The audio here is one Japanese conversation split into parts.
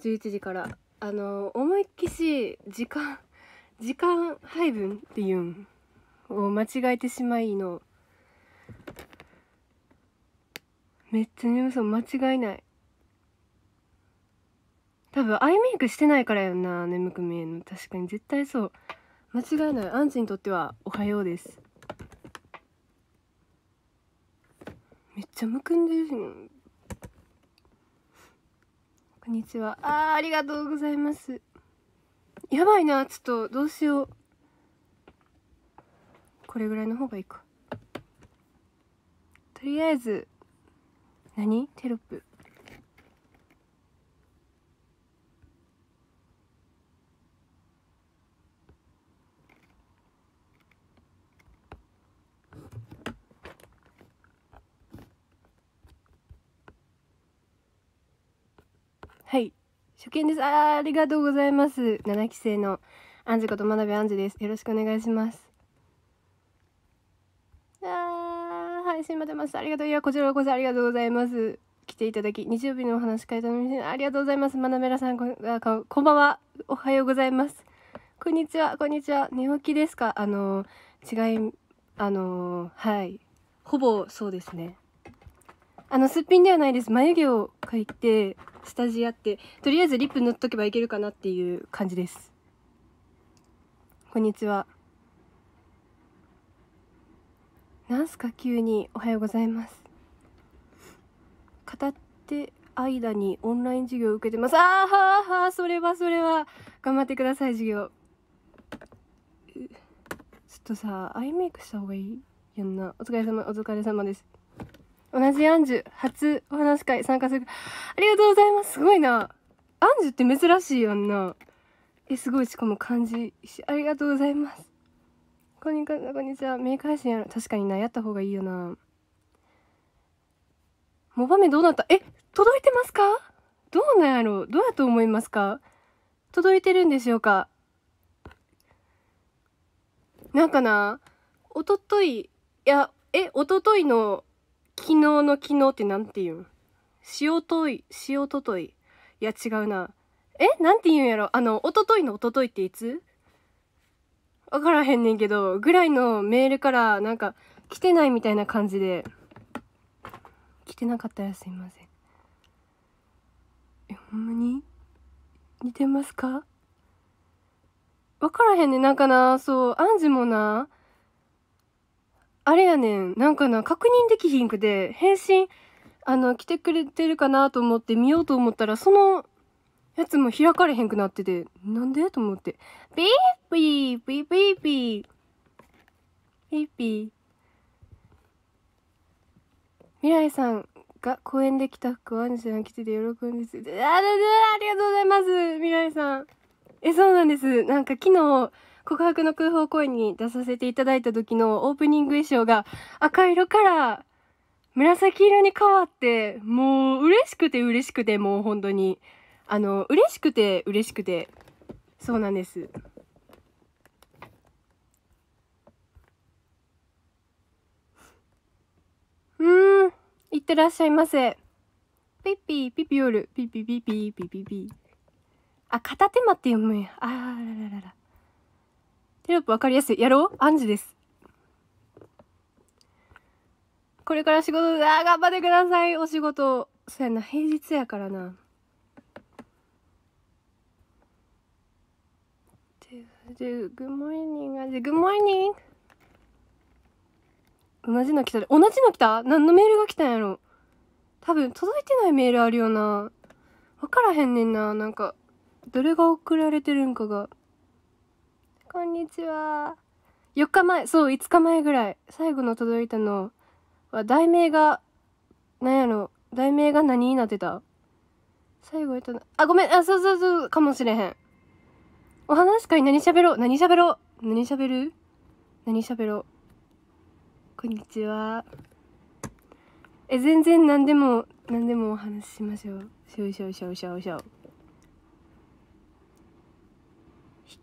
11時からあの思いっきし時間 時間配分っていうんを間違えてしまいのめっちゃ眠そう間違いない多分アイメイクしてないからやんな眠く見えるの確かに絶対そう間違いないアンチにとってはおはようですめっちゃむくんでるしこんにちは。ああ、ありがとうございます。やばいな、ちょっと、どうしよう。これぐらいの方がいいか。とりあえず、何テロップ。はい初見ですああ、ありがとうございます7期生のアンジこと学部アンジですよろしくお願いしますあ配信待ってますありがとういやこちらこそありがとうございます来ていただき日曜日のお話会楽しみありがとうございますまなめらさんここんばんはおはようございますこんにちはこんにちは寝起きですかあの違いあのはいほぼそうですねあのすっぴんではないです眉毛を描いて下地やってとりあえずリップ塗っとけばいけるかなっていう感じですこんにちはなんすか急におはようございます語って間にオンライン授業を受けてますあーはーはーそれはそれは頑張ってください授業ちょっとさアイメイクした方がいいやんなお疲れ様お疲れ様です同じアンジュ、初お話会参加する。ありがとうございます。すごいな。アンジュって珍しいやんな。え、すごい、しかも漢字。ありがとうございます。こんにちは、こんにちは。名会心やろ。確かにな、やった方がいいよな。モバメどうなったえ、届いてますかどうなんやろどうやと思いますか届いてるんでしょうかなんかな、おととい、いや、え、おとといの昨日の昨日って何て言うん塩とい、塩ととい。いや違うな。えなんて言うんやろあの、おとといのおとといっていつわからへんねんけど、ぐらいのメールからなんか来てないみたいな感じで。来てなかったらすいません。え、ほんまに似てますかわからへんねん。なんかな、そう、アンジもな、あれやねん、なんかな、確認できひんくて、返信、あの、来てくれてるかなと思って見ようと思ったら、そのやつも開かれへんくなってて、なんでと思って。ピーピー、ピーピーピー。ピーピー。未来さんが公園で着た服をアジュさん着てて喜んでつて、ありがとうございます未来さん。え、そうなんです。なんか昨日、告白の空砲公演に出させていただいた時のオープニング衣装が赤色から紫色に変わって、もう嬉しくて嬉しくて、もう本当に。あの、嬉しくて嬉しくて、そうなんです。うん、いってらっしゃいませ。ピッピー、ピピオル、ピピピピピピピ。あ、片手間って読むんや。あらららら。テロップわかりやすい。やろう暗示です。これから仕事で、あ頑張ってください、お仕事。そうやな、平日やからな。で、グッモイニング、で、グッモイニング。同じの来たで、同じの来た何のメールが来たんやろ多分、届いてないメールあるよな。わからへんねんな、なんか。どれが送られてるんかが。こんにちは。4日前、そう、5日前ぐらい。最後の届いたのは、題名が、なんやろ、題名が何になってた最後やったの、あ、ごめん、あ、そうそうそう、かもしれへん。お話し会何喋ろう何喋ろう何喋る何喋ろうこんにちは。え、全然何でも、何でもお話ししましょう。しょうしょうしょうしょうしょう。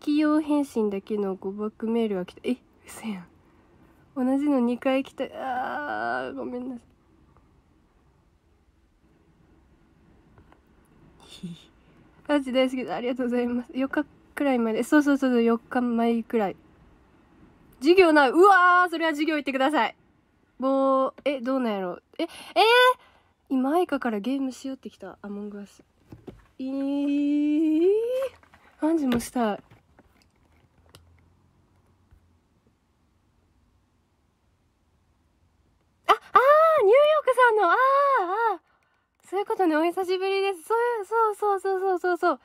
引用返信だけの誤爆メールが来たえ嘘やん同じの2回来たあーごめんなさい マジ大好きでありがとうございます4日くらいまでそうそうそうそう4日前くらい授業ないうわーそれは授業行ってくださいもうえどうなんやろええー、今愛花からゲームしようってきたアモングアスええー、アンジもしたいニューヨークさんのああああ、そういうことねお久しぶりですそうそうそうそうそうそう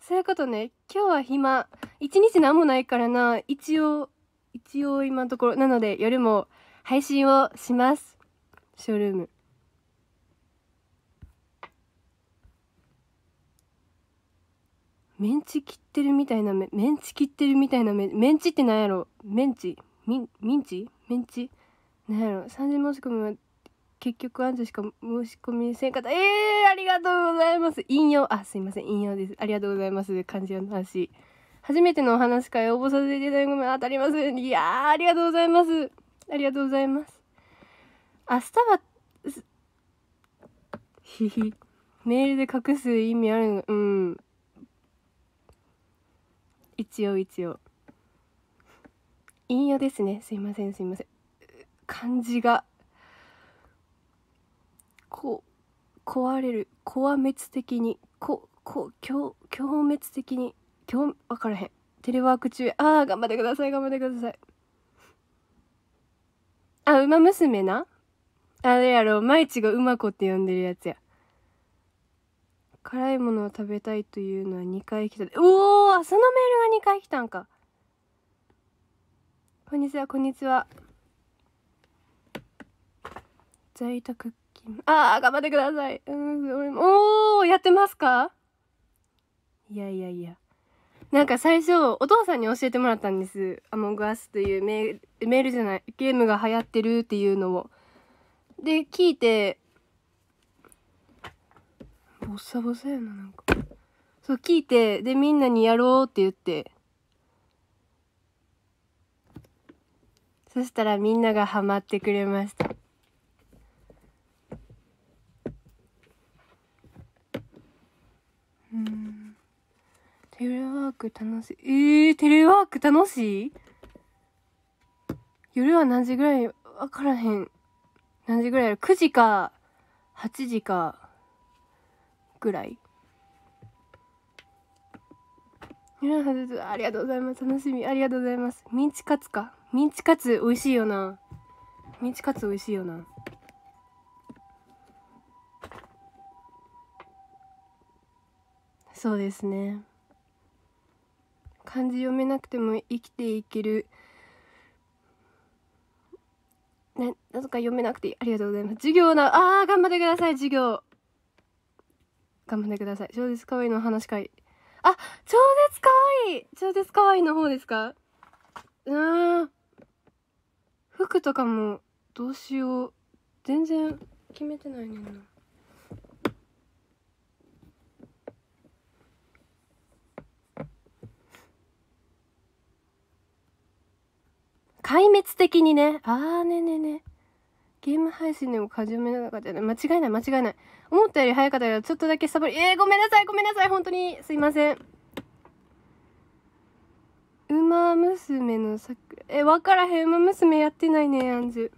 そういうことね今日は暇一日何もないからな一応一応今のところなので夜も配信をしますショールームメンチ切ってるみたいなメンチ切ってるみたいなメメンチってなんやろメンチミンミンチメンチなんやろ三次申し込みは結局アンジュしか申し込みせんかった。ええー、ありがとうございます。引用、あ、すいません、引用です。ありがとうございます。漢字の話。初めてのお話会応募させていただいごめん、当たります。いやー、ありがとうございます。ありがとうございます。明日は、ひひ。メールで隠す意味あるのうん。一応一応。引用ですね。すいません、すいません。漢字が。こ壊れる壊滅的にここ強強滅的に強分からへんテレワーク中ああ頑張ってください頑張ってくださいあ馬娘なあれやろ舞日が馬子って呼んでるやつや辛いものを食べたいというのは2回来たおおそのメールが2回来たんかこんにちはこんにちは在宅ああ、頑張ってください。うん、おー、やってますかいやいやいや。なんか最初、お父さんに教えてもらったんです。アモグアスというメールじゃない、ゲームが流行ってるっていうのを。で、聞いて、ボッサボサやな、なんか。そう、聞いて、で、みんなにやろうって言って。そしたらみんながハマってくれました。テレワーク楽しい。えー、テレワーク楽しい夜は何時ぐらいわからへん。何時ぐらいやろ ?9 時か、8時か、ぐらい。ありがとうございます。楽しみ。ありがとうございます。ミンチカツか。ミンチカツ美味しいよな。ミンチカツ美味しいよな。そうですね。漢字読めなくても生きていけるね、なとか読めなくていいありがとうございます。授業な、あー、頑張ってください、授業。頑張ってください。超絶可愛いの話し会。あ、超絶可愛い超絶可愛いの方ですかうーん。服とかも、どうしよう。全然決めてないねんな。壊滅的にね、ああ、ねねね。ゲーム配信でも過剰めなのかったな間違いない、間違いない。思ったより早かったけど、ちょっとだけサボり、えー、ごめんなさい、ごめんなさい、本当に。すいません。ウマ娘のさく、え、わからへん。ウマ娘やってないね、アンジュ。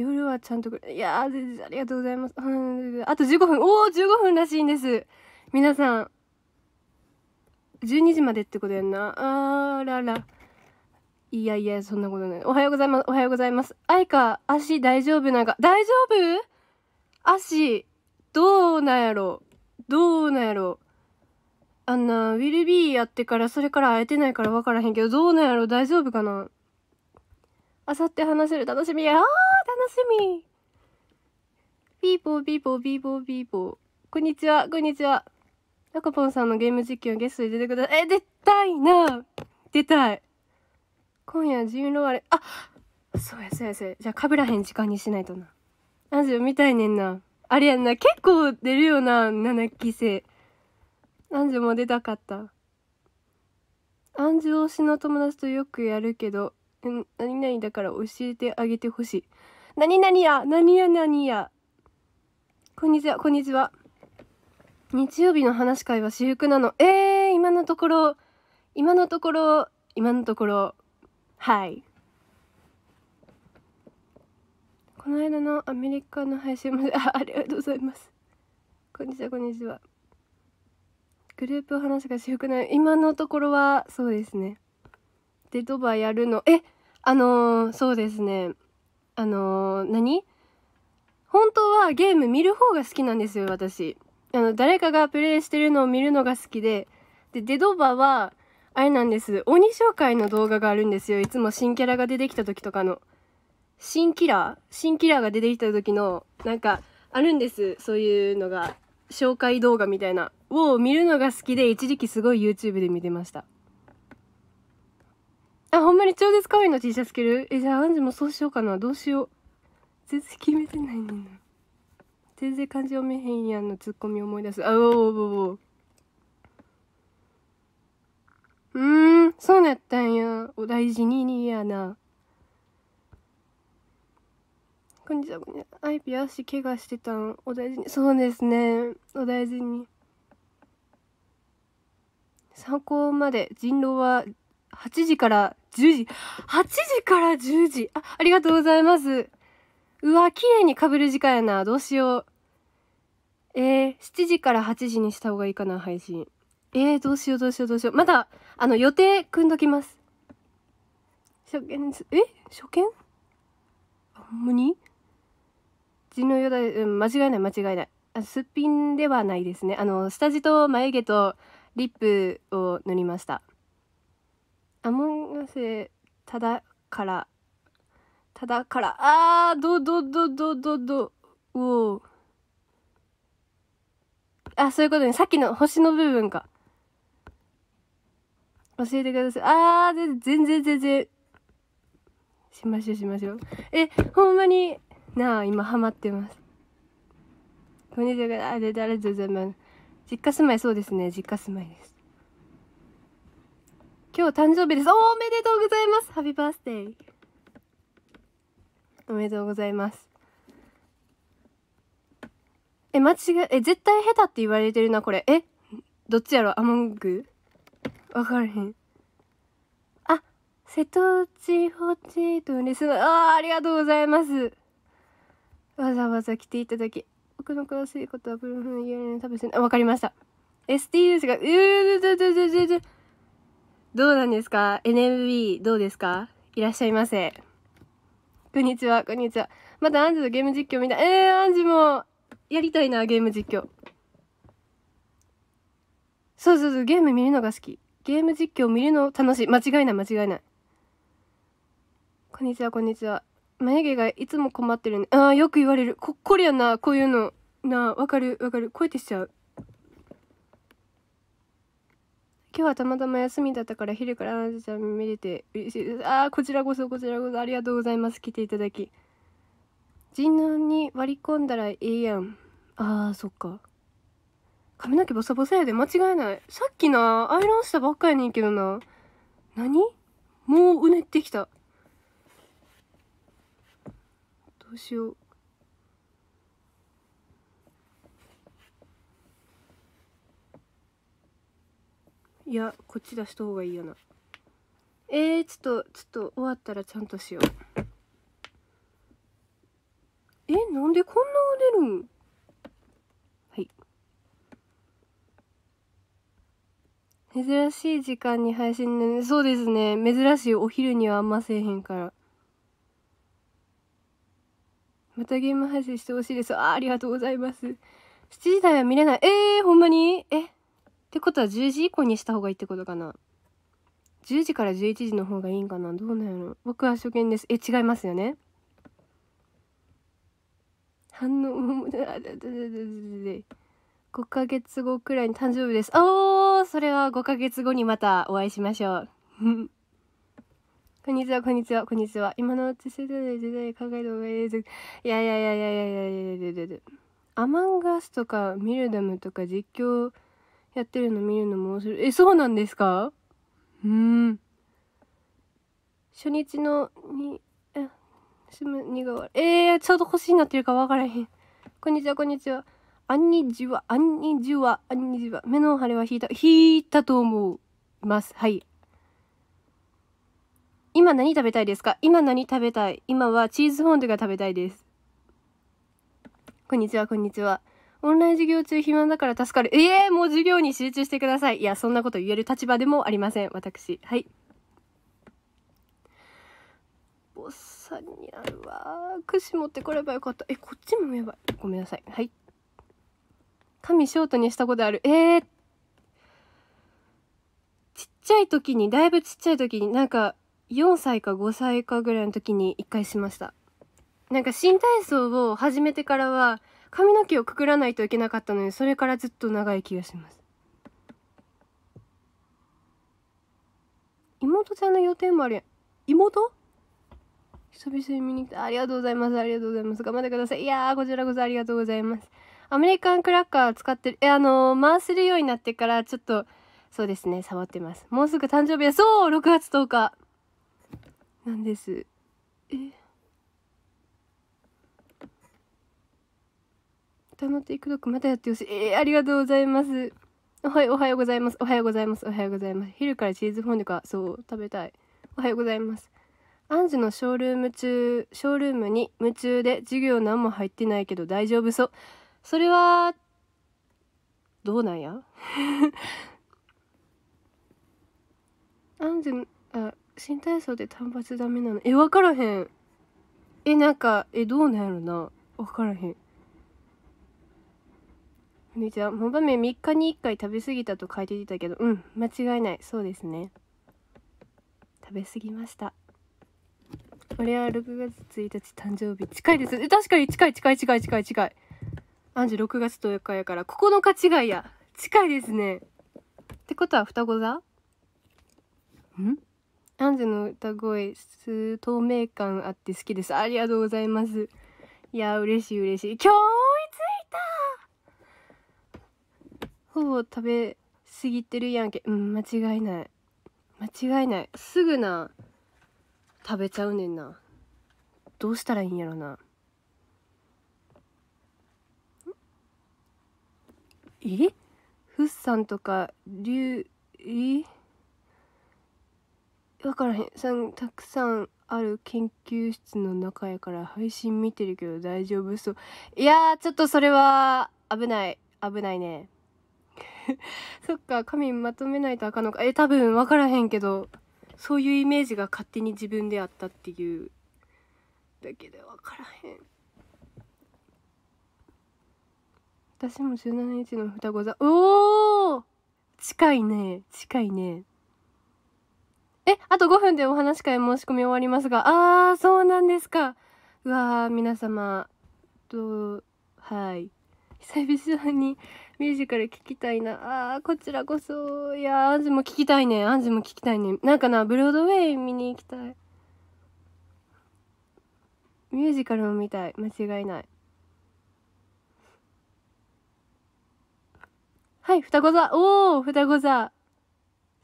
夜はちゃんと、いやー、ありがとうございます。あと15分。おお15分らしいんです。皆さん。12時までってことやんな。あーらら。いやいや、そんなことない。おはようございます。おはようございます。あいか、足大丈夫なんか、大丈夫足、どうなんやろどうなんやろあんな、ウィルビーやってから、それから会えてないから分からへんけど、どうなんやろ大丈夫かなあさって話せる楽しみや。ーみビーボービーボービーボービーボー。こんにちは、こんにちは。タコポンさんのゲーム実況ゲストで出てください。え、出たいな出たい。今夜人狼あれ。あそうやそうやそうや。じゃあ被らへん時間にしないとな。ラジオ見たいねんな。あれやんな。結構出るよな、7期生。アンジュも出たかった。アンジュ推しの友達とよくやるけど、何々だから教えてあげてほしい。何々や、何や何や。こんにちは、こんにちは。日曜日の話し会は私服なの。えー、今のところ、今のところ、今のところ、はい。この間のアメリカの配信まで、あ、ありがとうございます。こんにちは、こんにちは。グループ話が私服なの。今のところは、そうですね。デトバやるの。え、あのー、そうですね。あのー、何本当はゲーム見る方が好きなんですよ、私。あの、誰かがプレイしてるのを見るのが好きで。で、デドバは、あれなんです。鬼紹介の動画があるんですよ。いつも新キャラが出てきた時とかの。新キラー新キラーが出てきた時の、なんか、あるんです。そういうのが。紹介動画みたいな。を見るのが好きで、一時期すごい YouTube で見てました。あ、ほんまに超絶可愛いの T シャツ着るえ、じゃあアンジュもそうしようかな。どうしよう。全然決めてないねんな。全然感じ読めへんやんのツッコミ思い出す。あ、おおおおうーん、そうなったんや。お大事ににやな。こんにちは、こんにちは。アイピ足怪我してたん。お大事に。そうですね。お大事に。参考まで人狼は8時から10時。8時から10時。あ、ありがとうございます。うわ、綺麗に被る時間やな。どうしよう。えー、7時から8時にした方がいいかな、配信。えー、どうしようどうしようどうしよう。まだ、あの、予定組んどきます。初見え初見あ、ほんまに人のよだ、うん、間違いない間違いない。あすっぴんではないですね。あの、下地と眉毛とリップを塗りました。アモンガセただからただからあーどどどどどどおおあそういうことねさっきの星の部分か教えてくださいあー全然全然しましょうしましょうえほんまになあ今ハマってますこんにちはありがとうございます実家住まいそうですね実家住まいです今日誕生日です。おめでとうございます。ハッピーバースデー。おめでとうございます。え、間違え、え、絶対下手って言われてるな、これ。えどっちやろアモングわからへん。あ、瀬戸内ホチとリスナああ、ありがとうございます。わざわざ来ていただき、僕の詳しいことはブルーフン言えな食べせない。わかりました。STU が、うーずずずずずず。どうなんですか ?NMB どうですかいらっしゃいませ。こんにちは、こんにちは。またアンジュのゲーム実況みたい。えー、アンジュも、やりたいな、ゲーム実況。そうそうそう、ゲーム見るのが好き。ゲーム実況見るの楽しい。間違いない、間違いない。こんにちは、こんにちは。眉毛がいつも困ってるね。ああ、よく言われる。こ、こりやな、こういうの。なあ、わかる、わかる。こうやってしちゃう。今日はたまたま休みだったから昼からあなたちゃん見れて嬉しいです。ああ、こちらこそこちらこそありがとうございます。来ていただき。人難に割り込んだらええやん。ああ、そっか。髪の毛ボサボサやで間違いない。さっきな、アイロンしたばっかやねんけどな。何もううねってきた。どうしよう。いやこっち出した方がいいよなえー、ちょっとちょっと終わったらちゃんとしようえなんでこんな出るんはい珍しい時間に配信ねそうですね珍しいお昼にはあんませえへんからまたゲーム配信してほしいですあありがとうございます7時台は見れないえー、ほんまにえってことは10時以降にした方がいいってことかな10時から11時の方がいいんかなどうなんやろ僕は初見ですえ違いますよね反応5ヶ月後くらいに誕生日ですおーそれは5ヶ月後にまたお会いしましょう こんにちは、こんにちは、こんにちは。今の世代時代考えた方がいいです。やいやいやいやいやいやいやいやいやいやアマンガスとかミルダムとか実況やってるの見るのも面白い。え、そうなんですかうん。初日のに、え、すむ、にがわえー、ちょうど星になってるかわからへん。こんにちは、こんにちは。あんにじわ、あんにじわ、あんにじわ。目の腫れは引いた、引いたと思います。はい。今何食べたいですか今何食べたい今はチーズフォンデュが食べたいです。こんにちは、こんにちは。オンライン授業中暇だから助かる。ええー、もう授業に集中してください。いや、そんなこと言える立場でもありません。私。はい。ぼっさにあるわ。櫛持ってこればよかった。え、こっちもやばい。ごめんなさい。はい。髪ショートにしたことある。えー、ちっちゃい時に、だいぶちっちゃい時に、なんか、4歳か5歳かぐらいの時に一回しました。なんか新体操を始めてからは、髪の毛をくくらないといけなかったのにそれからずっと長い気がします妹ちゃんの予定もあり妹久々に見に来てありがとうございますありがとうございます頑張ってくださいいやーこちらこそありがとうございますアメリカンクラッカー使ってるえあのー、回せるようになってからちょっとそうですね触ってますもうすぐ誕生日はそう6月10日なんですタのテイクドックまたやってほしい。えー、ありがとうございます。はい、おはようございます。おはようございます。おはようございます。昼からチーズフォンデュか。そう、食べたい。おはようございます。アンジュのショールーム中、ショールームに夢中で授業何も入ってないけど大丈夫そう。それは、どうなんや アンジュ、あ、新体操で単発ダメなの。え、わからへん。え、なんか、え、どうなんやろな。わからへん。お姉ちゃん、ほば3日に1回食べ過ぎたと書いていたけど、うん、間違いない。そうですね。食べ過ぎました。俺は6月1日誕生日。近いです。確かに近い近い近い近い近い。アンジュ6月10日やから、9日違いや。近いですね。ってことは双子座んアンジュの歌声、透明感あって好きです。ありがとうございます。いや、嬉しい嬉しい。今日ほぼ食べ過ぎてるやんけうん間違いない間違いないすぐな食べちゃうねんなどうしたらいいんやろなえフッさんとかりゅうえ分からへんさんたくさんある研究室の中やから配信見てるけど大丈夫そういやちょっとそれは危ない危ないね そっか、神まとめないとあかんのか。え、多分分からへんけど、そういうイメージが勝手に自分であったっていう、だけで分からへん。私も17日の双子座、おー近いね、近いね。え、あと5分でお話会申し込み終わりますが、あー、そうなんですか。うわー、皆様、と、はい。久々にミュージカル聞きたいな。ああ、こちらこそ。いやー、アンジも聞きたいね。アンジも聞きたいね。なんかな、ブロードウェイ見に行きたい。ミュージカルも見たい。間違いない。はい、双子座。おー、双子座。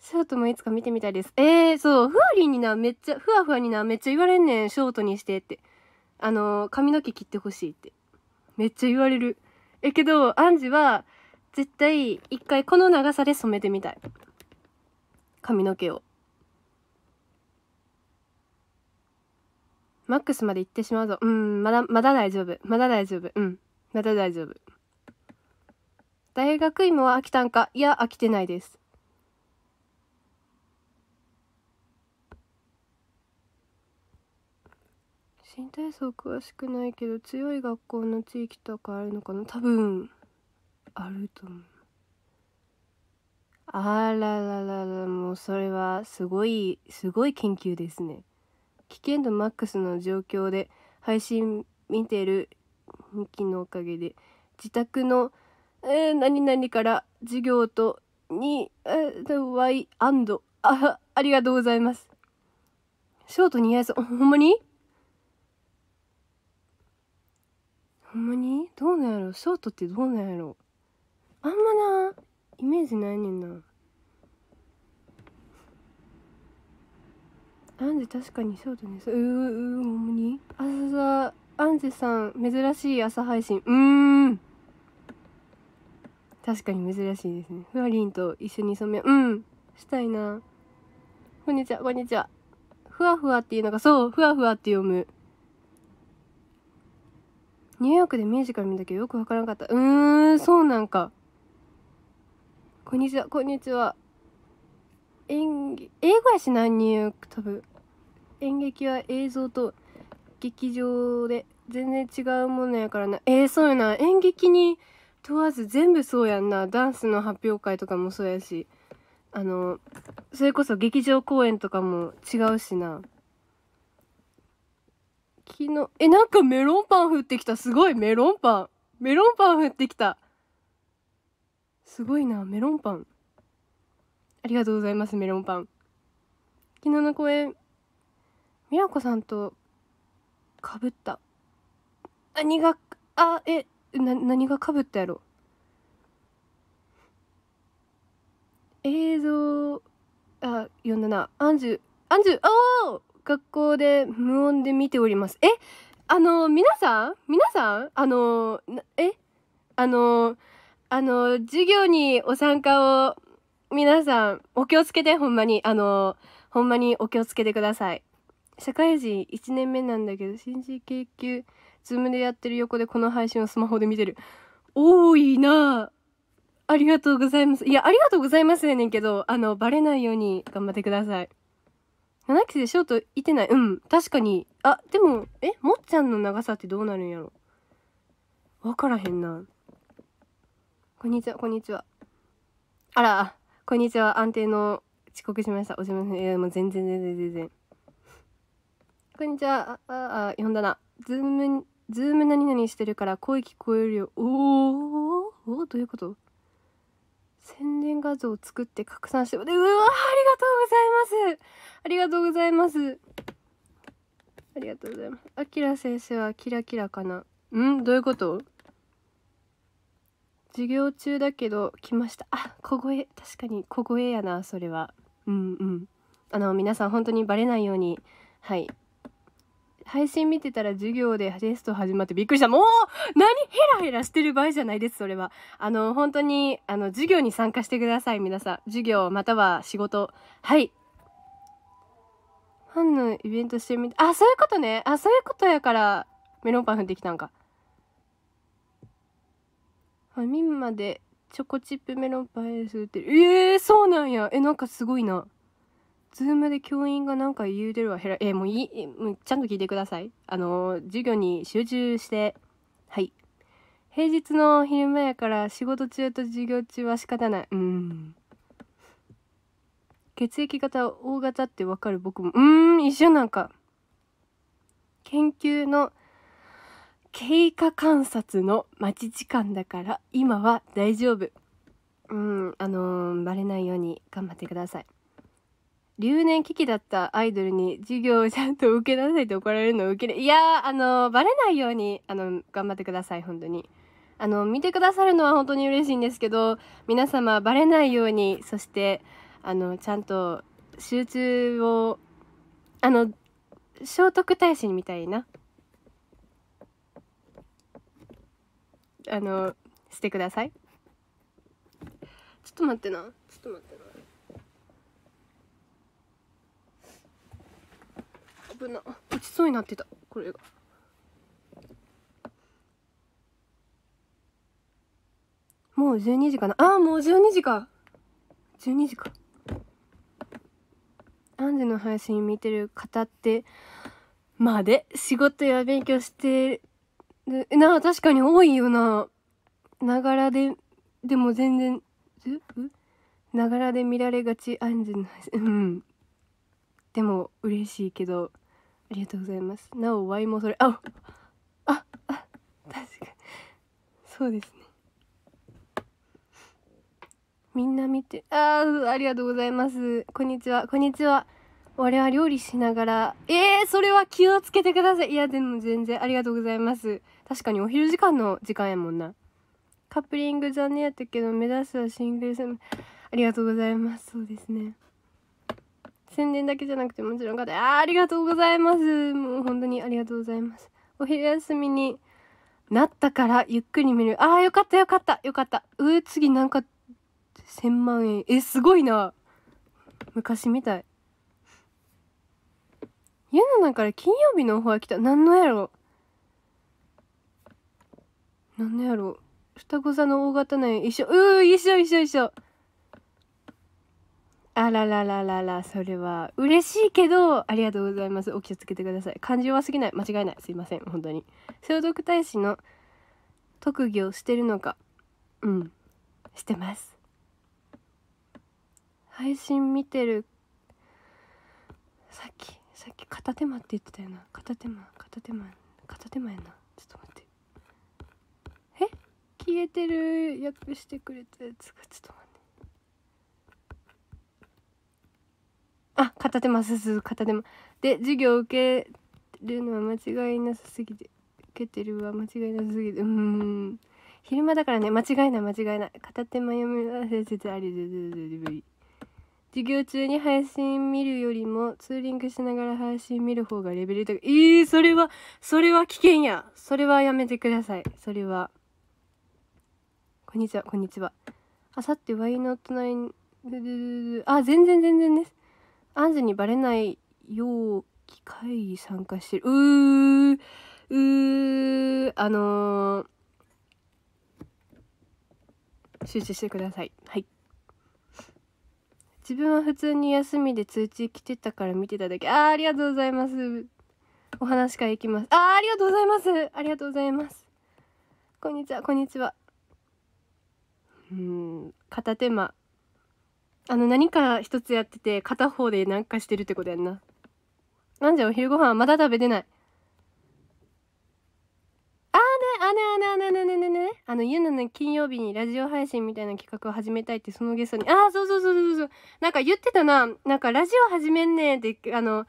ショートもいつか見てみたいです。えー、そう、ふわりにな、めっちゃ、ふわふわにな、めっちゃ言われんねん。ショートにしてって。あのー、髪の毛切ってほしいって。めっちゃ言われる。え、けど、アンジは、絶対一回この長さで染めてみたい髪の毛をマックスまで行ってしまうぞうんまだまだ大丈夫まだ大丈夫うんまだ大丈夫大学芋は飽きたんかいや飽きてないです新体操詳しくないけど強い学校の地域とかあるのかな多分あると思うあららららもうそれはすごいすごい研究ですね危険度マックスの状況で配信見てるミキのおかげで自宅の、えー、何々から授業とに、えー、ド、あありがとうございますショート似合いそうほんまにほんまにどうなんやろショートってどうなんやろあんまなイメージないねんなアンジ確かにそうだねうううほんまにあ朝アンジェさん珍しい朝配信うん確かに珍しいですねふわりんと一緒に染めうんしたいなこんにちはこんにちはふわふわっていうのがそうふわふわって読むニューヨークでミュージカル見たけどよくわからんかったうーんそうなんかこんにちはこんにちは演技英語やし何人ュ多分演劇は映像と劇場で全然違うものやからなえー、そうやな演劇に問わず全部そうやんなダンスの発表会とかもそうやしあのそれこそ劇場公演とかも違うしな昨日えなんかメロンパン降ってきたすごいメロンパンメロンパン降ってきたすごいなメロンパンありがとうございますメロンパン昨日の公演美和子さんとかぶった何があえな何がかぶったやろ映像あ読んだなアンジュアンジュおー学校で無音で見ておりますえあの皆さん皆さんあのえあのあの、授業にお参加を、皆さん、お気をつけて、ほんまに。あの、ほんまにお気をつけてください。社会人1年目なんだけど、新人研究、ズームでやってる横でこの配信をスマホで見てる。多いなありがとうございます。いや、ありがとうございますやねんけど、あの、バレないように頑張ってください。7期生ショートいてない。うん、確かに。あ、でも、え、もっちゃんの長さってどうなるんやろわからへんな。こんにちは、こんにちは。あら、こんにちは。安定の遅刻しました。おじません。いや、もう全然全然全然。こんにちは。あ、あ、あ呼んだな。ズーム、ズーム何々してるから声聞こえるよ。おーおどういうこと宣伝画像を作って拡散してうわありがとうございますありがとうございますありがとうございますあきら先生はキラキラかなんどういうこと授業中だけど来ましたあ小声確かに小声やなそれはうんうんあの皆さん本当にバレないようにはい配信見てたら授業でテスト始まってびっくりした。もう何ヘラヘラしてる場合じゃないです、それは。あの、本当に、あの、授業に参加してください、皆さん。授業、または仕事。はい。ファンのイベントしてみて、あ、そういうことね。あ、そういうことやから、メロンパン振ってきたんか。ファミマでチョコチップメロンパスってる。えー、そうなんや。え、なんかすごいな。ズームで教員がなんか言うてるわ。へら、えー、もういい、もうちゃんと聞いてください。あのー、授業に集中して。はい。平日の昼間やから仕事中と授業中は仕方ない。うん。血液型大型ってわかる僕も。うん、一緒なんか。研究の経過観察の待ち時間だから今は大丈夫うんあのー、バレないように頑張ってください留年危機だったアイドルに授業をちゃんと受けなさいって怒られるのを受けるいやーあのー、バレないようにあの頑張ってください本当にあの見てくださるのは本当に嬉しいんですけど皆様バレないようにそしてあのちゃんと集中をあの聖徳太子みたいなあのしてくださいちょっと待ってなちょっと待ってな危な落ちそうになってたこれが。もう12時かなああもう12時か12時かアンジュの配信見てる方ってまで仕事や勉強してで、なあ、確かに多いよな。ながらで、でも全然、ながらで見られがち安全なうん。でも、嬉しいけど、ありがとうございます。なお、ワイもそれ、ああ、あ、確かに。そうですね。みんな見て、ああ、ありがとうございます。こんにちは、こんにちは。我は料理しながら、ええー、それは気をつけてください。いや、でも全然ありがとうございます。確かにお昼時間の時間やもんな。カップリング残念やったけど、目指すはシングル戦。ありがとうございます。そうですね。宣伝だけじゃなくてもちろん方、あありがとうございます。もう本当にありがとうございます。お昼休みになったからゆっくり見る。ああ、よかったよかったよかった。うー、次なんか1000万円。え、すごいな。昔みたい。嫌ななんから金曜日のオファー来た。何のやろなんやろう双子座の大型なんや一緒うー一緒一緒一緒あらららららそれは嬉しいけどありがとうございますお気をつけてください感じ弱すぎない間違いないすいません本当に聖徳太子の特技をしてるのかうんしてます配信見てるさっきさっき片手間って言ってたよな片手間片手間片手間やなちょっと待って消えてる訳してくれたやつがちょっとあ片手間すす片手間で授業受けるのは間違いなさすぎて受けてるは間違いなさすぎてうん昼間だからね間違いない間違いない片手間読み合わせてありで授業中に配信見るよりもツーリングしながら配信見る方がレベル高いえー、それはそれは危険やそれはやめてくださいそれはこんにちは、こんにちは。あさってワイの隣に、あ、全然全然です。アンジュにバレないよう、機会に参加してる。うー、うー、あのー、集中してください。はい。自分は普通に休みで通知来てたから見てただけ。あー、ありがとうございます。お話からいきます。あー、ありがとうございます。ありがとうございます。こんにちは、こんにちは。うん片手間あの何か一つやってて片方で何かしてるってことやんななんじゃお昼ご飯まだ食べてないあーねあねあねあねあねあねあねあのゆなの金曜日にラジオ配信みたいな企画を始めたいってそのゲストにああそうそうそうそうそうなんか言ってたななんかラジオ始めんねんってあのウ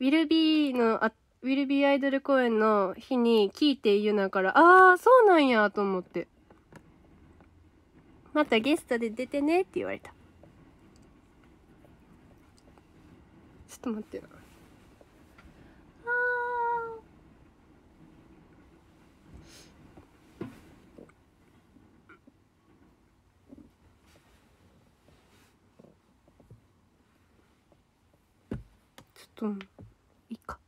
ィルビーのあウィルビーアイドル公演の日に聞いてゆなからああそうなんやと思ってまたゲストで出てねって言われたちょっと待ってなちょっといいか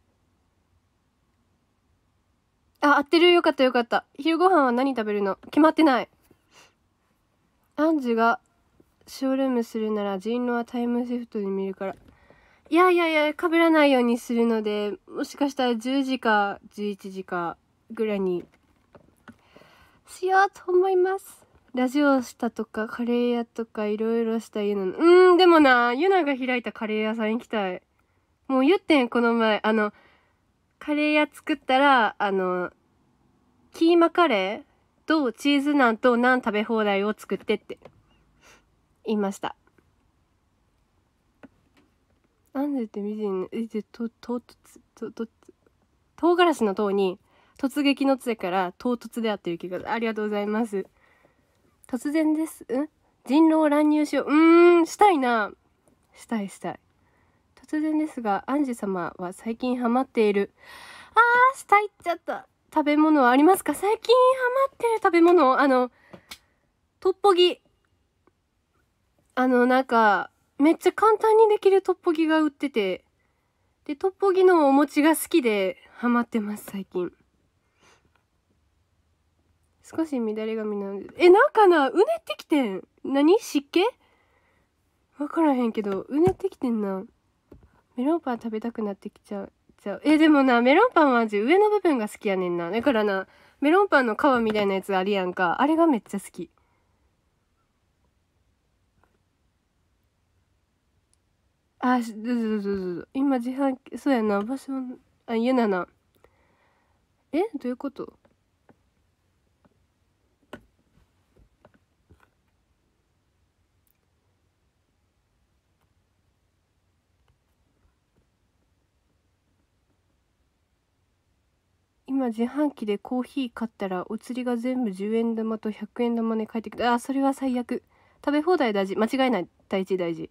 あ合ってるよかったよかった昼ご飯は何食べるの決まってないアンジュがショールームするなら人狼はタイムシフトで見るからいやいやいや被らないようにするのでもしかしたら10時か11時かぐらいにしようと思いますラジオしたとかカレー屋とかいろいろした家なのうんでもなユナが開いたカレー屋さん行きたいもう言ってんこの前あのカレー屋作ったらあのキーマカレーとチーズナンとナン食べ放題を作ってって言いました。なんでってみじん、え、で、と、と、と、と、唐辛子の塔に突撃の杖から唐突であっていう気が、ありがとうございます。突然です。ん人狼乱入しよう。うーん、したいな。したいしたい。突然ですが、アンジュ様は最近ハマっている。あー、したいっちゃった。食べ物はありますか最近ハマってる食べ物、あの、トッポギ。あの、なんか、めっちゃ簡単にできるトッポギが売ってて、で、トッポギのお餅が好きでハマってます、最近。少し乱れ髪なんで。え、なんかな、うねってきてん。何湿気わからへんけど、うねってきてんな。メロンパン食べたくなってきちゃう。そうえでもなメロンパンは味上の部分が好きやねんなだからなメロンパンの皮みたいなやつありやんかあれがめっちゃ好きあしうぞうう今自販機そうやな場所あななえどういうこと今自販機でコーヒー買ったらお釣りが全部10円玉と100円玉で返ってきたあそれは最悪食べ放題大事間違いない大事大事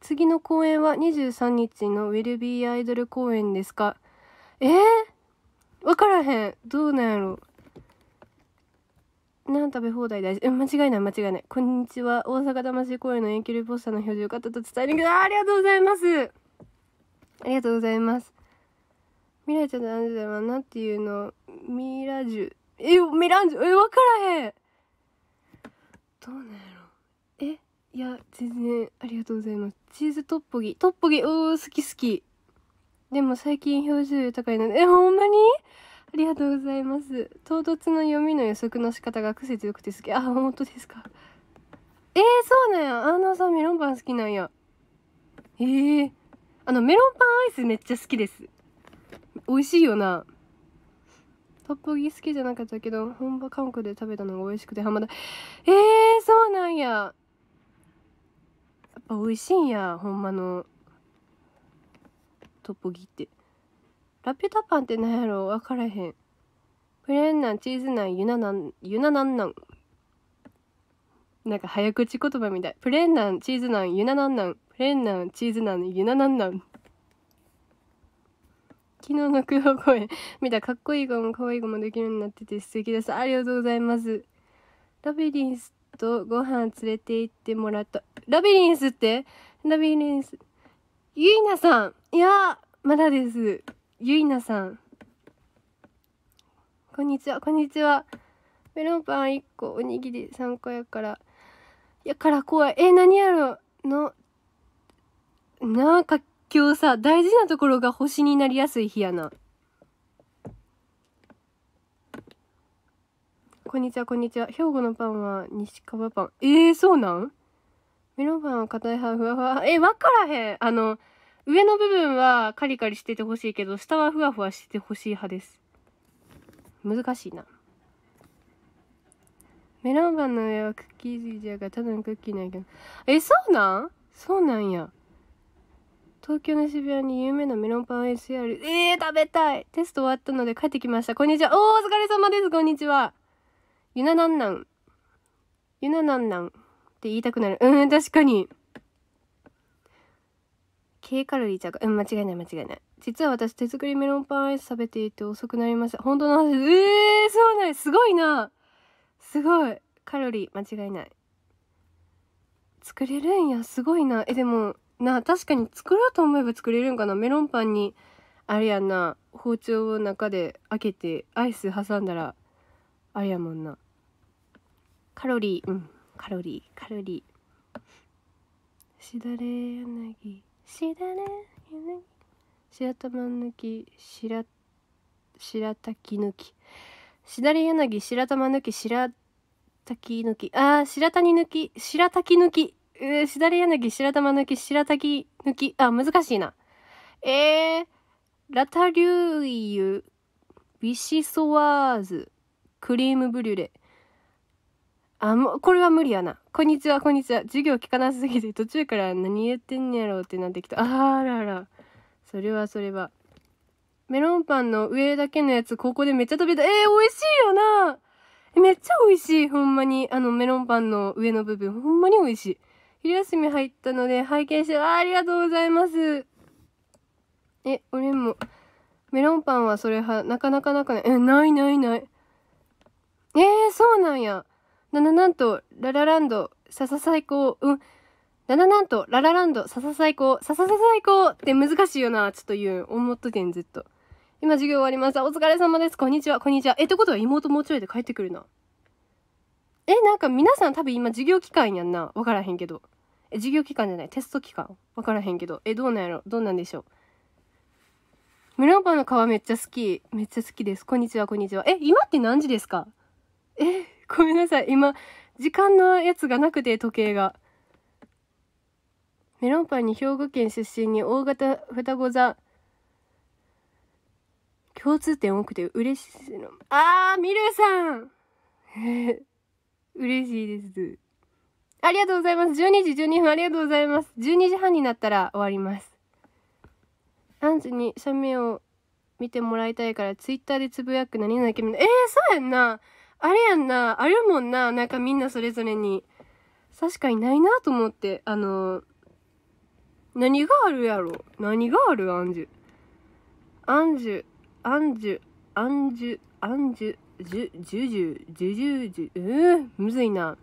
次の公演は23日のウェルビーアイドル公演ですかえー、分からへんどうなんやろ何食べ放題大事間違いない間違いないこんにちは大阪魂公演の遠距離ポスターの表示よかったと伝えにありがとうございますありがとうございますミラちゃんとアンジュではなんていうのミラジュ。え、ミランジュえ、わからへんどうなんやろえいや、全然ありがとうございます。チーズトッポギ。トッポギ、おー、好き好き。でも最近表情豊かになる。え、ほんまにありがとうございます。唐突の読みの予測の仕方が癖強くて好き。あ、本当ですか。えー、そうなんや。あのさんメロンパン好きなんや。ええー、あの、メロンパンアイスめっちゃ好きです。美味しいよなトッポギ好きじゃなかったけど本場韓国で食べたのが美味しくてハマだえー、そうなんややっぱ美味しいんやほんまのトッポギってラピュタパンって何やろ分からへんプレーンなんチーズなんユナなんユナなんなんなんか早口言葉みたいプレーンなんチーズなんユナなんなんプレーンなんチーズなんユナなんなん昨日の工藤公演見たかっこいい子も可愛い子もできるようになってて素敵ですありがとうございますラビリンスとご飯連れて行ってもらったラビリンスってラビリンスゆいなさんいやまだですゆいなさんこんにちはこんにちはメロンパン1個おにぎり3個やからやから怖いえ何やろのなんか今日さ、大事なところが星になりやすい日やな。こんにちは、こんにちは。兵庫のパンは西川パン。ええー、そうなんメロンパンは硬い派、ふわふわ。え、わからへん。あの、上の部分はカリカリしててほしいけど、下はふわふわしててほしい派です。難しいな。メロンパンの上はクッキー生地やかただのクッキーなんやけど。え、そうなんそうなんや。東京の渋谷に有名なメロンパン SR。ええー、食べたいテスト終わったので帰ってきました。こんにちは。おお、お疲れ様です。こんにちは。ゆななんなん。ゆななんなんって言いたくなる。うん、確かに。低カロリーちゃうか。うん、間違いない、間違いない。実は私、手作りメロンパンアイス食べていて遅くなりました。本当の話です。ええー、そうなんす。すごいな。すごい。カロリー、間違いない。作れるんや。すごいな。え、でも、な、確かに作ろうと思えば作れるんかな。メロンパンに、あれやんな、包丁を中で開けて、アイス挟んだら、あれやもんな。カロリー、うん、カロリー、カロリー。しだれ柳、しだれ柳、白玉抜き、白、白滝抜き。しだれ柳、白玉抜き、白滝抜き。ああ、白谷抜き、白滝抜き。え、しだれ柳、白玉抜き、白滝抜き、あ、難しいな。えー、ラタリューイユ、ビシソワーズ、クリームブリュレ。あ、もう、これは無理やな。こんにちは、こんにちは。授業聞かなすぎて、途中から何言ってんやろうってなってきた。ああらら。それはそれは。メロンパンの上だけのやつ、ここでめっちゃ食べた。えー、美味しいよなめっちゃ美味しい、ほんまに。あの、メロンパンの上の部分、ほんまに美味しい。昼休み入ったので拝見して、あありがとうございます。え、俺も、メロンパンはそれは、なかなかなかない。え、ないないない。えー、そうなんや。なななんと、ララランド、ささ最高、うん。なななんと、ララランド、ささ最高、さささ最高って難しいよな、ちょっと言う。思っとけん、ずっと。今授業終わりました。お疲れ様です。こんにちは、こんにちは。え、ってことは妹もうちょいで帰ってくるな。え、なんか皆さん多分今授業期間やんな。わからへんけど。え、授業期間じゃない。テスト期間わからへんけど。え、どうなんやろどうなんでしょうメロンパンの皮めっちゃ好き。めっちゃ好きです。こんにちは、こんにちは。え、今って何時ですかえ、ごめんなさい。今、時間のやつがなくて、時計が。メロンパンに兵庫県出身に大型双子座。共通点多くて嬉しいの。あー、ミルさんえ嬉しいです。ありがとうございます。12時12分ありがとうございます。12時半になったら終わります。アンズに写メを見てもらいたいから、ツイッターでつぶやく何々だえー、そうやんな。あれやんな。あるもんな。なんかみんなそれぞれに。確かにないなと思って。あのー、何があるやろ何があるアンジュ。アンジュ、アンジュ、アンジュ、アンジュ、じゅ、じゅじゅ、じゅじゅじゅ、うむずいな。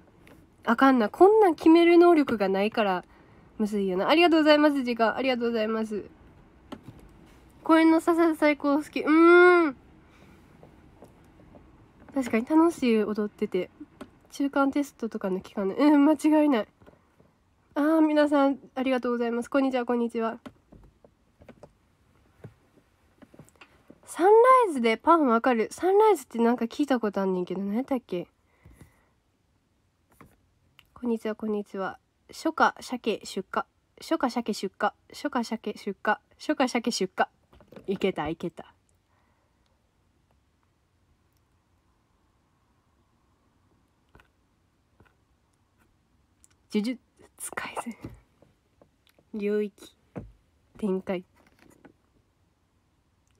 あかんな。こんなん決める能力がないから、むずいよな。ありがとうございます、時間。ありがとうございます。公園の笹最高好き。うーん。確かに楽しい踊ってて。中間テストとかの期間の、うん、間違いない。ああ、皆さん、ありがとうございます。こんにちは、こんにちは。サンライズでパンわかるサンライズってなんか聞いたことあんねんけど何やったっけこんにちはこんにちは初夏鮭出荷初夏鮭出荷初夏鮭出荷初夏鮭出荷いけたいけた呪術改善領域展開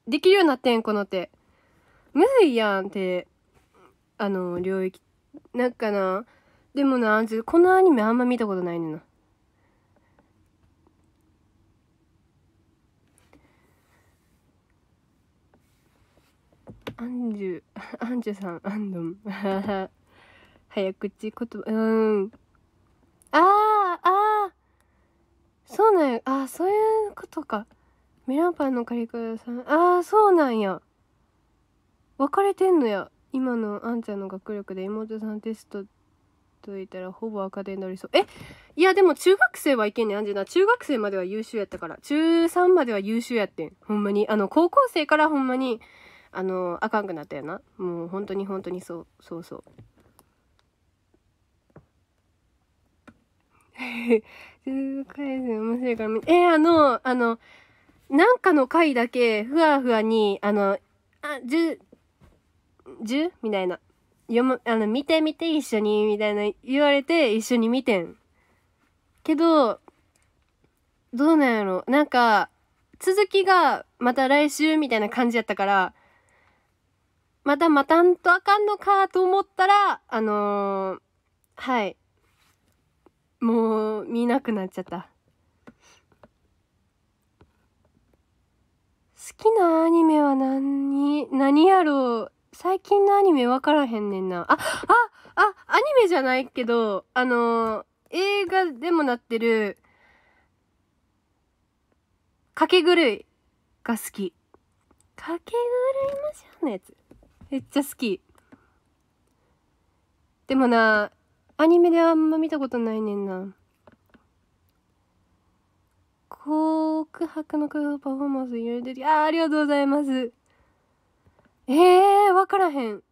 できるようになってん、この手。むずいやん、て、あの、領域。なんかな、でもな、このアニメあんま見たことないねんな。アンジュ、アンジュさん、アンドン。早口言葉、うん。ああ、ああ。そうなんや。ああ、そういうことか。メロンパンのカリクリさんああそうなんや分かれてんのや今のあんちゃんの学力で妹さんテストといたらほぼ赤点なりそうえいやでも中学生はいけんねんアンジェナ中学生までは優秀やったから中3までは優秀やってんほんまにあの高校生からほんまにあのあかんくなったよなもう本当に本当にそうそうそう中学 面白いからえー、あのあのなんかの回だけ、ふわふわに、あの、あ、じゅ、じゅみたいな。読む、あの、見て見て一緒に、みたいな言われて一緒に見てん。けど、どうなんやろなんか、続きがまた来週みたいな感じやったから、また待たんとあかんのかと思ったら、あのー、はい。もう、見なくなっちゃった。好きなアニメは何、何やろう。最近のアニメわからへんねんな。あ、あ、あ、アニメじゃないけど、あのー、映画でもなってる、かけ狂いが好き。かけ狂いましょうのやつ。めっちゃ好き。でもな、アニメであんま見たことないねんな。告白のパフォーマンスわれてる。あ、ありがとうございます。えー、わからへん。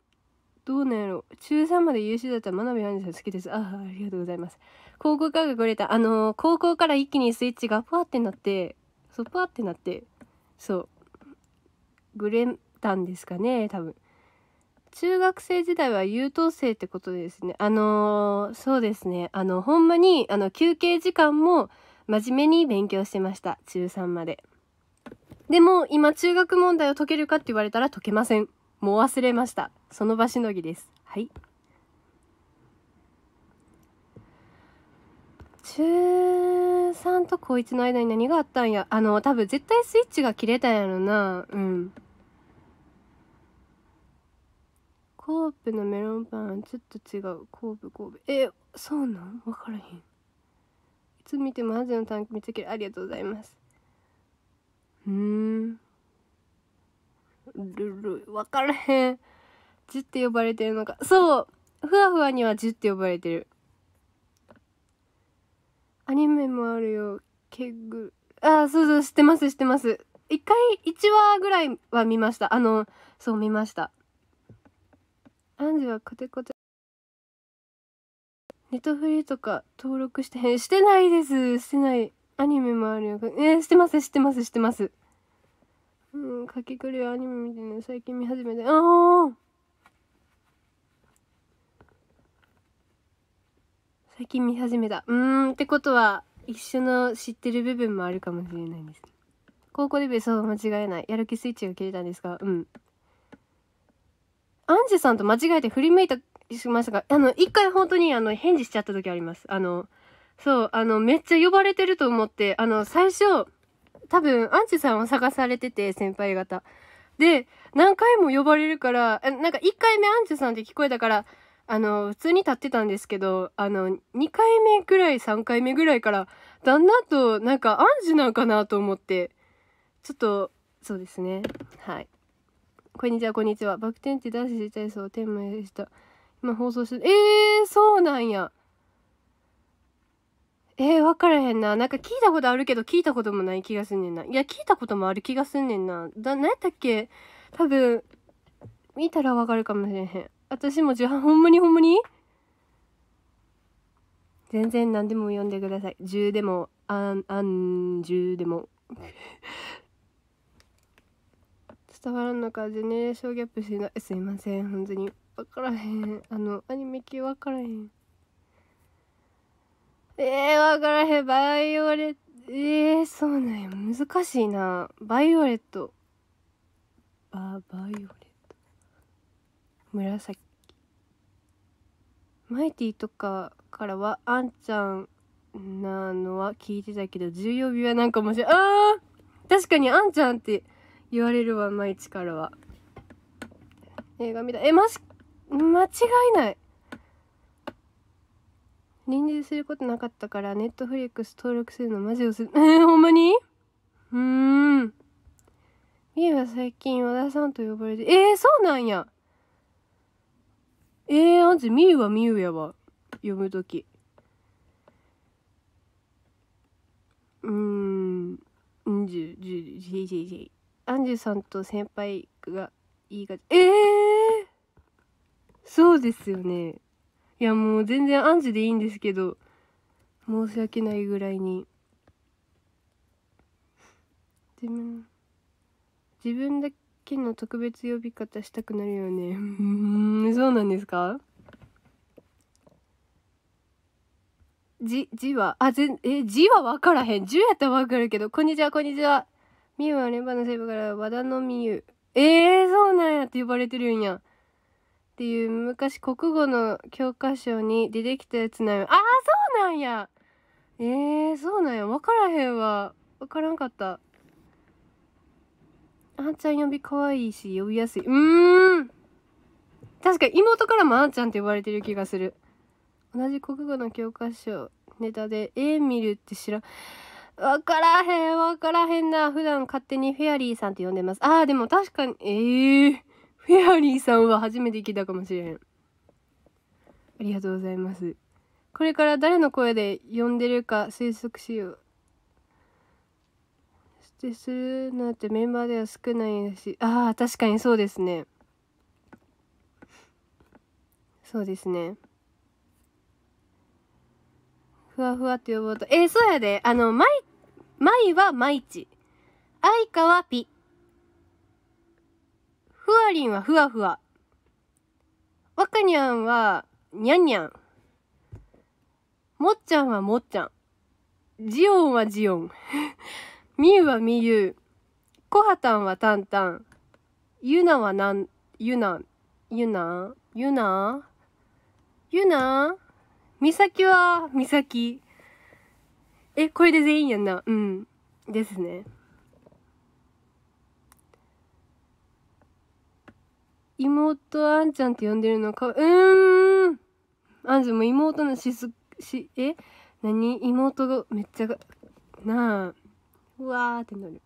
どうなんやろ中3まで優秀だった真鍋杏さん好きです。ああ、ありがとうございます。高校からくれた。あのー、高校から一気にスイッチがパワってなって、そう、パワってなって、そう、ぐれたんですかね、多分。中学生時代は優等生ってことですね。あのー、そうですね。あの、ほんまに、あの、休憩時間も、真面目に勉強してました。中3まで。でも、今中学問題を解けるかって言われたら解けません。もう忘れました。その場しのぎです。はい。中3と高1の間に何があったんや。あの、多分絶対スイッチが切れたんやろな。うん。コープのメロンパン、ちょっと違う。コープ、コープ。え、そうなんわからへん。つ見てもアジのタンク見つけるありがとうございますうんルル分からへんジュって呼ばれてるのかそうふわふわにはジュって呼ばれてるアニメもあるよケグああそうそう知ってます知ってます一回一話ぐらいは見ましたあのそう見ましたアンジはコテコテネトフリとか登録してへん。してないです。してない。アニメもあるよ。えー、してます、してます、してます。うん、かきくりアニメ見てい最近見始めて。ああ最近見始めた。うーん、ってことは、一緒の知ってる部分もあるかもしれないです。高校デビュー、そう、間違えない。やる気スイッチが切れたんですが、うん。アンジェさんと間違えて振り向いたしましたが、あの、一回本当にあの、返事しちゃった時あります。あの、そう、あの、めっちゃ呼ばれてると思って、あの、最初、多分、アンチさんを探されてて、先輩方。で、何回も呼ばれるから、なんか1回目アンチさんって聞こえたから、あの、普通に立ってたんですけど、あの、2回目くらい、3回目ぐらいから、だんだんと、なんか、アンジなんかなと思って、ちょっと、そうですね。はい。こんにちは、こんにちは。バク転って男子自体そう、天満でした。今放送して、えー、そうなんや。えー、わからへんな。なんか聞いたことあるけど、聞いたこともない気がすんねんな。いや、聞いたこともある気がすんねんな。だ、なんやったっけ多分、見たらわかるかもしれへん。私もじゅ、ほんまにほんまに全然何でも読んでください。10でも、あん、あん、10でも。伝わらんのか、ジェネレーションギャップしない。すいません、本当に。分からへんあのアニメ系分からへんえー、分からへんバイオレットえー、そうなんや難しいなバイオレットババイオレット紫マイティとかからはあんちゃんなのは聞いてたけど重曜日はなんか面白いあ確かにあんちゃんって言われるわ毎日からは映画見たえマジ間違いない臨時することなかったからネットフリックス登録するのマジをするえー、ほんまにうーんゆは最近和田さんと呼ばれてえー、そうなんやえー、マジみゆはみゆやわ読むときうーんんじゅじゅじゅじゅじゅアンジュさんと先輩が言いがええそうですよね。いやもう全然アンでいいんですけど、申し訳ないぐらいに。自分、自分だけの特別呼び方したくなるよね。うん、そうなんですかじ、じは、あ、ぜえ、じは分からへん。じゅやったら分かるけど、こんにちは、こんにちは。みゆは連番のセーブから、和田のみゆ。ええー、そうなんやって呼ばれてるんや。っていう昔国語の教科書に出てきたやつなんああ、そうなんやえー、そうなんや。わからへんわ。わからんかった。あんちゃん呼び可愛いし、呼びやすい。うーん。確か妹からもあんちゃんって呼ばれてる気がする。同じ国語の教科書、ネタで、絵見るって知らん。わからへん、わからへんな。普段勝手にフェアリーさんって呼んでます。ああ、でも確かに、ええー、フェアリーさんは初めて聞いたかもしれん。ありがとうございます。これから誰の声で呼んでるか推測しよう。してするなんてメンバーでは少ないし、ああ、確かにそうですね。そうですね。ふわふわって呼ぼうと。えー、そうやで。あの、まい、まいはまいち。あいかはぴ。ふわりんはふわふわ。わかにゃんはにゃんにゃん。もっちゃんはもっちゃん。ジオンはジオン。みゆはみゆ。こはたんはたんたん。ゆなはなん、ゆな、ゆな、ゆな、ゆな、みさきはみさき。え、これで全員やんな。うん。ですね。妹あんちゃんって呼んでるのか、うーん。あんちゃんも妹のしす、し、え何妹がめっちゃ、なあ。うわーってなる。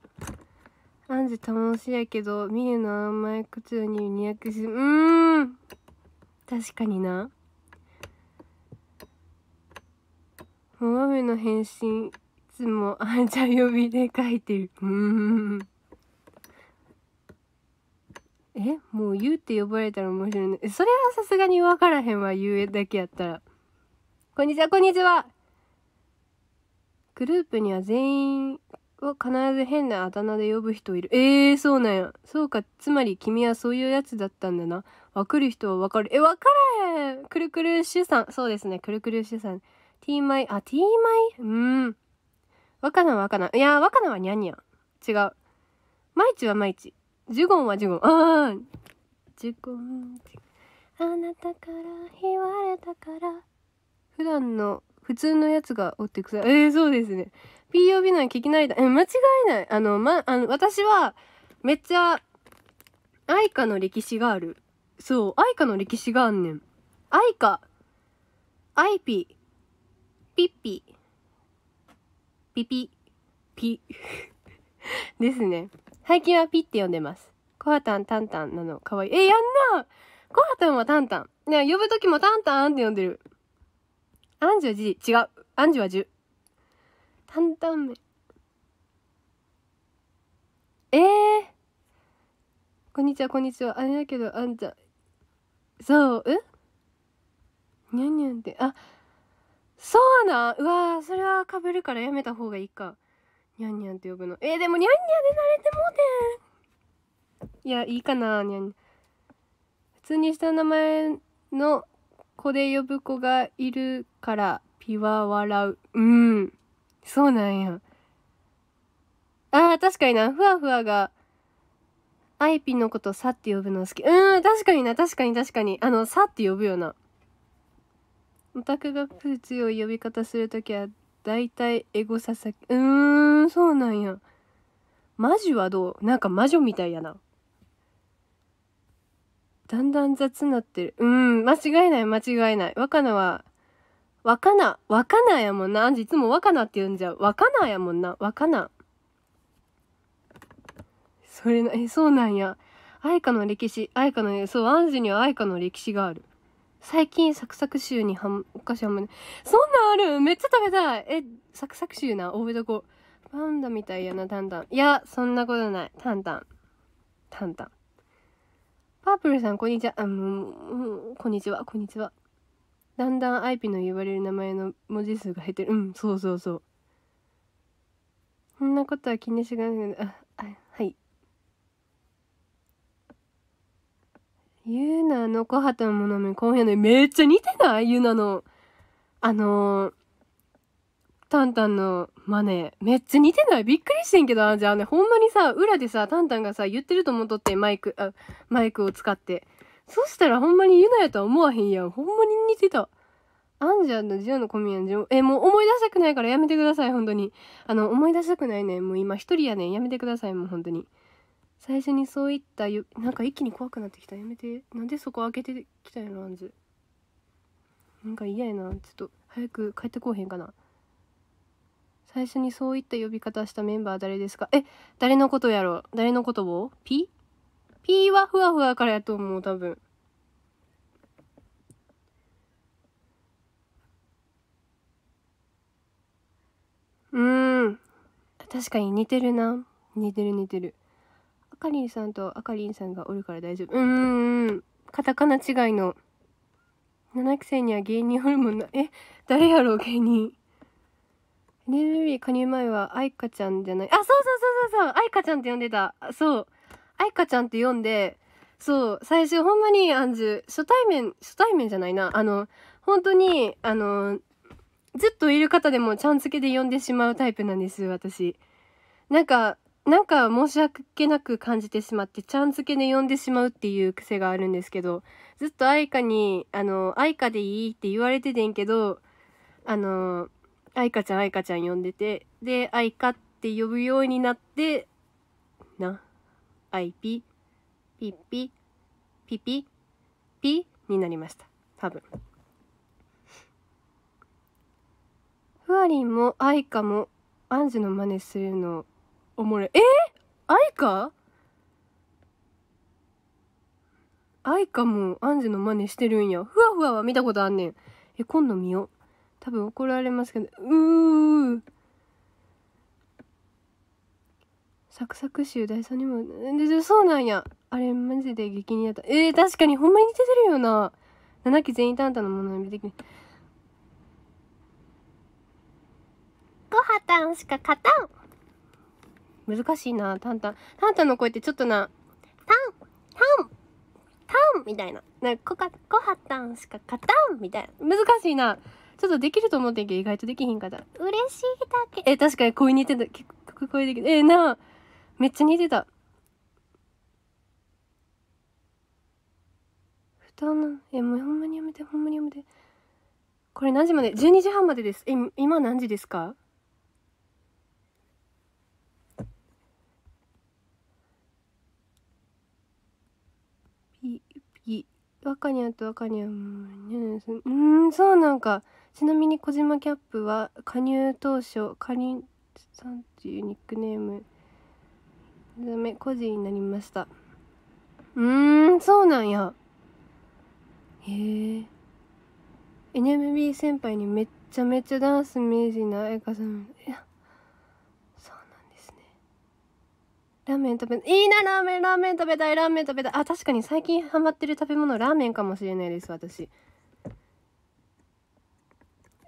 あんじジ楽しいやけど、見るの甘い口の匂いにくし、うーん。確かにな。も豆の返信、いつもあんちゃん呼びで書いてる。うーん。えもう言うって呼ばれたら面白いね。それはさすがに分からへんわ、言うだけやったら。こんにちは、こんにちは。グループには全員は必ず変なあだ名で呼ぶ人いる。ええー、そうなんや。そうか、つまり君はそういうやつだったんだな。わかる人はわかる。え、わからへんくるくる主さん。そうですね、くるくる主さん。ティーマイ、あ、ティーマイうん。わかなわかな。いや、わかなはにゃにゃ。違う。まいちはまいち。ジュゴンはジュゴン。ああ。ジュゴン。あなたから言われたから。普段の、普通のやつがおってくさい。ええー、そうですね。POB なん聞き慣れた。え、間違いない。あの、ま、あの、私は、めっちゃ、愛花の歴史がある。そう、愛花の歴史があんねん。愛花、イピ、ピッピ、ピピ、ピ、ですね。最近はピって呼んでます。コハタン、タンタンなの、かわいい。え、やんなコハタンはタンタン。ね呼ぶときもタンタンって呼んでる。アンジュはジジ。違う。アンジュはジュ。タンタン麺。えー、こんにちは、こんにちは。あれだけど、あんちゃん。そう、えにゃんにゃんって。あ、そうなうわそれはかるからやめた方がいいか。にゃんにゃんって呼ぶのえー、でもにゃんにゃんで慣れてもうていやいいかなにゃん普通にした名前の子で呼ぶ子がいるからピは笑ううんそうなんやあー確かになふわふわがアイピのことさって呼ぶの好きうん確かにな確かに確かにあのさって呼ぶよなオタクがプー強を呼び方するときは大体エゴサ先、うーん、そうなんや。魔女はどうなんか魔女みたいやな。だんだん雑になってる。うん、間違いない、間違いない。若菜は、若菜、若菜やもんな。あんじいつも若菜って言うんじゃ若菜やもんな。若菜。それな、え、そうなんや。愛花の歴史、愛花の、そう、アンジには愛花の歴史がある。最近サクサクシューにハん、お菓子ハム、そんなんあるめっちゃ食べたいえ、サクサクシューな、大え戸子パンダみたいやな、タンタン。いや、そんなことない。タンタン。タンタン。パープルさん、こんにちは。あ、もう、こんにちは、こんにちは。だんだんアイピの言われる名前の文字数が減ってる。うん、そうそうそう。そんなことは気にしがないけあ、はい。ユナの小畑のものめ、今夜ね、めっちゃ似てないユナの、あのー、タンタンのマネ、めっちゃ似てないびっくりしてんけど、あじゃあね、ほんまにさ、裏でさ、タンタンがさ、言ってると思っとって、マイク、あ、マイクを使って。そしたらほんまにユナやとは思わへんやん。ほんまに似てた。アンジャーのジオのコミュニえ、もう思い出したくないからやめてください、本当に。あの、思い出したくないね。もう今一人やねん。やめてください、もう本当に。最初にそういったよなんか一気に怖くなってきたやめてなんでそこ開けてきたんやろあんずなんか嫌やなちょっと早く帰ってこうへんかな最初にそういった呼び方したメンバー誰ですかえ誰のことやろ誰のことをピピはふわふわからやと思う多分うん確かに似てるな似てる似てるかりんさんとあかりんさんがおるから大丈夫。うーん。カタカナ違いの。七期生には芸人ホルモンな、え、誰やろう芸人。NMB 加入前は愛花ちゃんじゃない。あ、そうそうそうそうそう愛花ちゃんって呼んでた。そう。愛花ちゃんって呼んで、そう、最初ほんまに、アンジュ、初対面、初対面じゃないな。あの、本当に、あの、ずっといる方でもちゃん付けで呼んでしまうタイプなんです、私。なんか、なんか申し訳なく感じてしまって、ちゃん付けで呼んでしまうっていう癖があるんですけど、ずっと愛花に、あの、愛花でいいって言われててんけど、あの、愛花ちゃん愛花ちゃん呼んでて、で、愛花って呼ぶようになって、な、愛ピ、ピッピ、ピピ、ピになりました。多分。ふわりんも愛花もアンジュの真似するのおもれ。えっ愛か愛かも、アンジの真似してるんや。ふわふわは見たことあんねん。え、今度見よう。多分怒られますけど。うー。サクサク臭大イソにも、で、そうなんや。あれ、マジで激にやった。えー、確かに、ほんまに似てるよな。7期全員タンタのものに出てきて。ごはたんしか勝たん難しいな、タンタン。タンタンの声ってちょっとな、タンタンタンみたいな。なんか、はんしかたんみたいな。難しいな。ちょっとできると思ってんけど、意外とできひんかった。嬉しいだけ。え、確かに声似てた。結構声できた。えー、なあ。めっちゃ似てた。え、もうほんまにやめて、ほんまにやめて。これ何時まで ?12 時半までです。え、今何時ですか若にゃんと若にゃんうんそうなんかちなみに小島キャップは加入当初加入さんっていうニックネームダメ個人になりましたうんそうなんやへえ NMB 先輩にめっちゃめちゃダンス名人なやかさんいやラーメン食べ、いいな、ラーメン、ラーメン食べたい、ラーメン食べたい。あ、確かに最近ハマってる食べ物、ラーメンかもしれないです、私。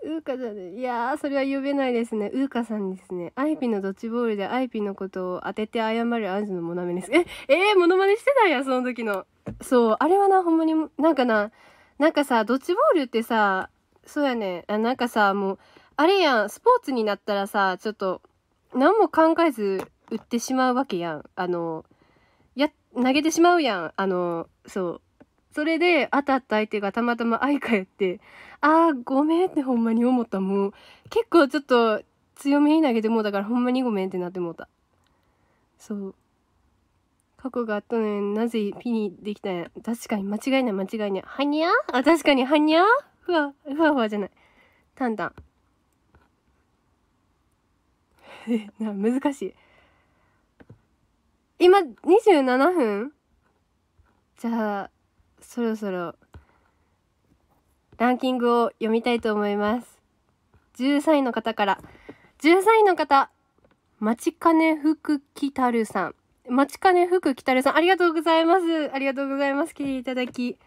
ウーカさんいやー、それは呼べないですね。ウーカさんですね。アイピのドッジボールでアイピのことを当てて謝るアンジュのモナメです。え、えー、モノマネしてたんや、その時の。そう、あれはな、ほんまに、なんかな、なんかさ、ドッジボールってさ、そうやね、あなんかさ、もう、あれやん、スポーツになったらさ、ちょっと、何も考えず売ってしまうわけやんあのや投げてしまうやんあのそうそれで当たった相手がたまたま愛かやってああごめんってほんまに思ったもう結構ちょっと強めに投げてもうたからほんまにごめんってなってもうたそう過去があったのになぜピにできたんや確かに間違いない間違いないはにゃあ確かにはにゃふわふわふわじゃないタンタン 難しい今27分じゃあそろそろランキングを読みたいと思います13位の方から13位の方町金福来たるさん町金福来たるさんありがとうございますありがとうございます来ていただき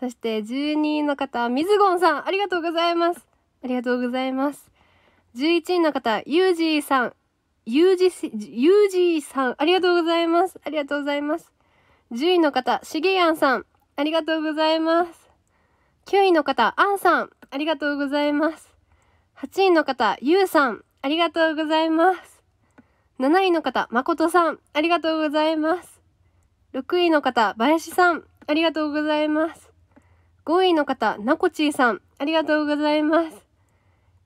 そして12位の方水ずごさんありがとうございますありがとうございます11位の方ゆうじーさんゆうじ、ゆうじさん、ありがとうございます。ありがとうございます。10位の方、しげやんさん、ありがとうございます。9位の方、あんさん、ありがとうございます。8位の方、ゆうさん、ありがとうございます。7位の方、まことさん、ありがとうございます。6位の方、ばやしさん、ありがとうございます。5位の方、なこちーさん、ありがとうございます。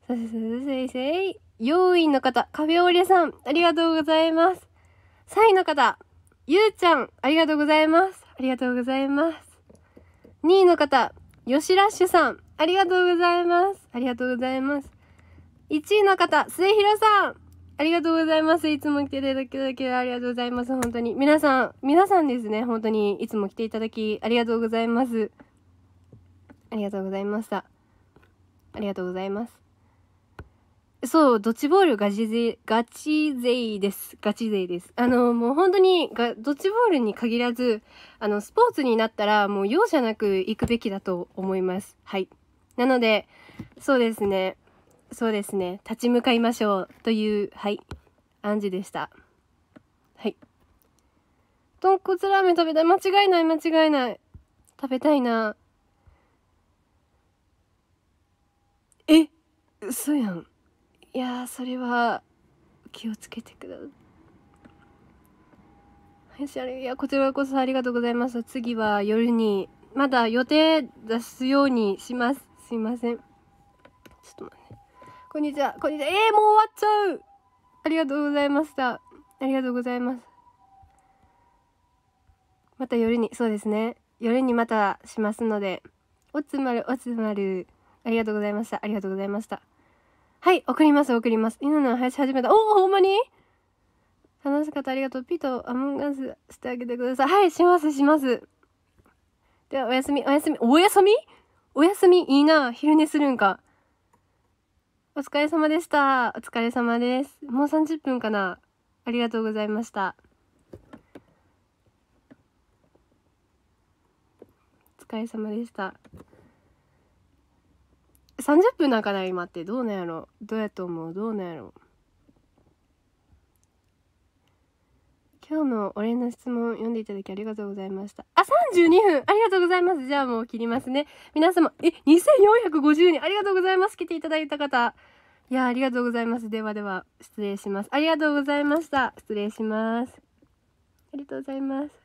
せせせいせい。4位の方、カフェオレさん、ありがとうございます。3位の方、ゆうちゃん、ありがとうございます。ありがとうございます。2位の方、よしラッシュさん、ありがとうございます。ありがとうございます。1位の方、末広さん、ありがとうございます。いつも来ていただきだけありがとうございます。本当に。皆さん、皆さんですね。本当に、いつも来ていただき、ありがとうございます。ありがとうございました。ありがとうございます。そう、ドッジボールガチ勢、ガチ勢です。ガチ勢です。あの、もう本当にが、ドッジボールに限らず、あの、スポーツになったら、もう容赦なく行くべきだと思います。はい。なので、そうですね。そうですね。立ち向かいましょう。という、はい。暗示でした。はい。豚骨ラーメン食べたい。間違いない、間違いない。食べたいな。え、嘘やん。いやそれは気をつけてくださいいや、こちらこそありがとうございます。次は夜に、まだ予定出すようにします。すいません。ちょっと待って。こんにちは、こんにちは。えー、もう終わっちゃうありがとうございました。ありがとうございます。また夜に、そうですね。夜にまたしますので、おつまるおつまる。ありがとうございました。ありがとうございました。はい、送ります、送ります。犬の話始めた。おお、ほんまに楽しかった、ありがとう。ピート、アモンガンスしてあげてください。はい、します、します。では、おやすみ、おやすみ、おやすみおやすみ、いいな。昼寝するんか。お疲れ様でした。お疲れ様です。もう30分かな。ありがとうございました。お疲れ様でした。30分なんかな今ってどうなんやろどうやと思うどうなんやろ今日のお礼の質問読んでいただきありがとうございました。あ、32分ありがとうございますじゃあもう切りますね。皆様、え、2450人ありがとうございます来ていただいた方。いや、ありがとうございます。ではでは、失礼します。ありがとうございました。失礼します。ありがとうございます。